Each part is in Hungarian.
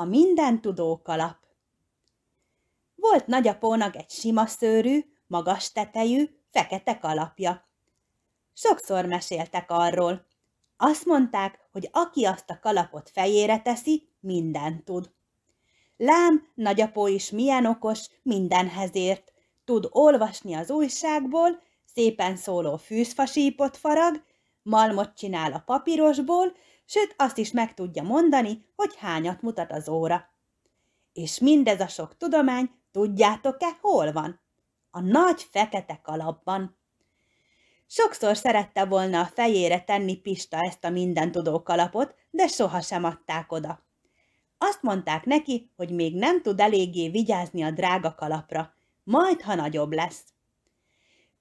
a tudó kalap. Volt nagyapónak egy sima szőrű, magas tetejű, fekete kalapja. Sokszor meséltek arról. Azt mondták, hogy aki azt a kalapot fejére teszi, mindent tud. Lám, nagyapó is milyen okos, mindenhez ért. Tud olvasni az újságból, szépen szóló fűzfasípot farag, malmot csinál a papírosból, sőt azt is meg tudja mondani, hogy hányat mutat az óra. És mindez a sok tudomány, tudjátok-e, hol van? A nagy fekete kalapban. Sokszor szerette volna a fejére tenni Pista ezt a tudó kalapot, de sohasem adták oda. Azt mondták neki, hogy még nem tud eléggé vigyázni a drága kalapra, majd ha nagyobb lesz.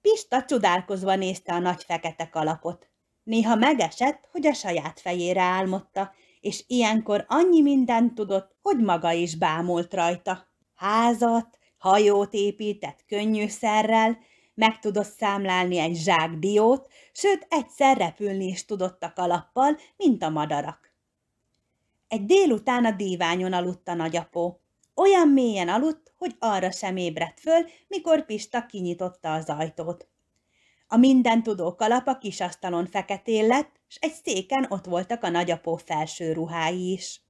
Pista csodálkozva nézte a nagy fekete kalapot. Néha megesett, hogy a saját fejére álmodta, és ilyenkor annyi mindent tudott, hogy maga is bámult rajta. Házat, hajót épített könnyűszerrel, meg tudott számlálni egy zsák diót, sőt egyszer repülni is tudott a kalappal, mint a madarak. Egy délután a díványon aludt a nagyapó. Olyan mélyen aludt, hogy arra sem ébredt föl, mikor Pista kinyitotta az ajtót. A minden tudó kalap a kisasztalon feketén lett, s egy széken ott voltak a nagyapó felső ruhái is.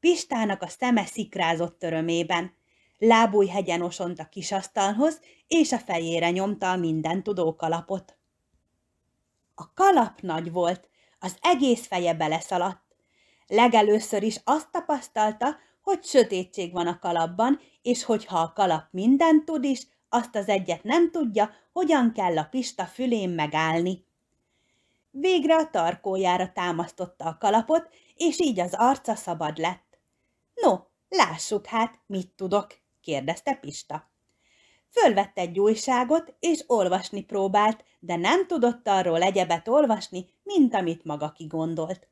Pistának a szeme szikrázott törömében, Lábújhegyen osont a kisasztalhoz, és a fejére nyomta a minden tudó kalapot. A kalap nagy volt, az egész feje beleszaladt. Legelőször is azt tapasztalta, hogy sötétség van a kalapban, és hogyha a kalap mindent tud is, azt az egyet nem tudja, hogyan kell a pista fülén megállni. Végre a tarkójára támasztotta a kalapot, és így az arca szabad lett. No, lássuk hát, mit tudok, kérdezte Pista. Fölvette egy újságot, és olvasni próbált, de nem tudott arról egyebet olvasni, mint amit maga kigondolt.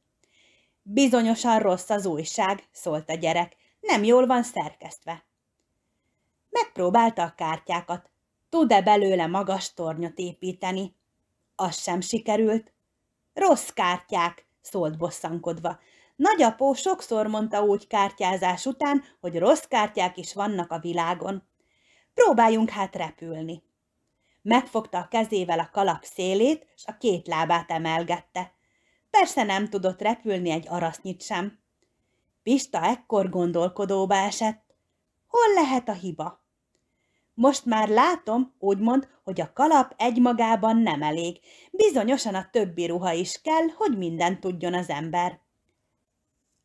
Bizonyosan rossz az újság, szólt a gyerek, nem jól van szerkesztve. Megpróbálta a kártyákat, tud-e belőle magas tornyot építeni. Az sem sikerült. Rossz kártyák, szólt bosszankodva. Nagyapó sokszor mondta úgy kártyázás után, hogy rossz kártyák is vannak a világon. Próbáljunk hát repülni. Megfogta a kezével a kalap szélét, és a két lábát emelgette. Persze nem tudott repülni egy arasznyit sem. Pista ekkor gondolkodóba esett. Hol lehet a hiba? Most már látom, úgymond, hogy a kalap egymagában nem elég. Bizonyosan a többi ruha is kell, hogy mindent tudjon az ember.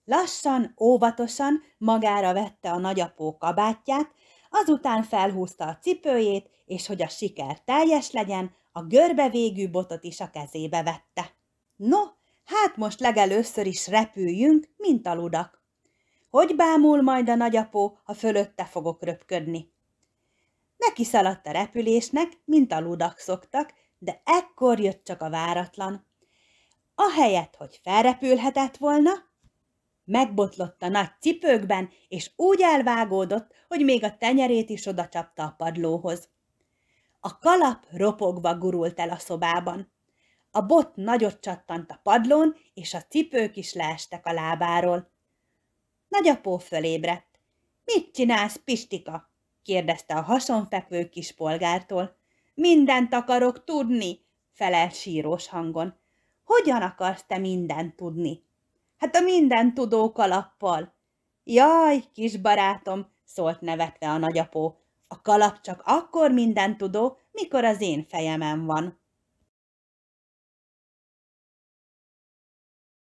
Lassan, óvatosan magára vette a nagyapó kabátját, azután felhúzta a cipőjét, és hogy a siker teljes legyen, a görbe végű botot is a kezébe vette. No, hát most legelőször is repüljünk, mint a ludak. Hogy bámul majd a nagyapó, ha fölötte fogok röpködni? Neki szaladt a repülésnek, mint a ludak szoktak, de ekkor jött csak a váratlan. Ahelyett, hogy felrepülhetett volna, megbotlott a nagy cipőkben, és úgy elvágódott, hogy még a tenyerét is csapta a padlóhoz. A kalap ropogva gurult el a szobában. A bot nagyot csattant a padlón, és a cipők is leestek a lábáról. Nagyapó fölébredt. – Mit csinálsz, Pistika? kérdezte a hasonfekvő kis polgártól. Mindent akarok tudni, felelt sírós hangon. Hogyan akarsz te mindent tudni? Hát a minden tudó kalappal. Jaj, kis barátom, szólt nevetve a nagyapó. A kalap csak akkor minden tudó, mikor az én fejemen van.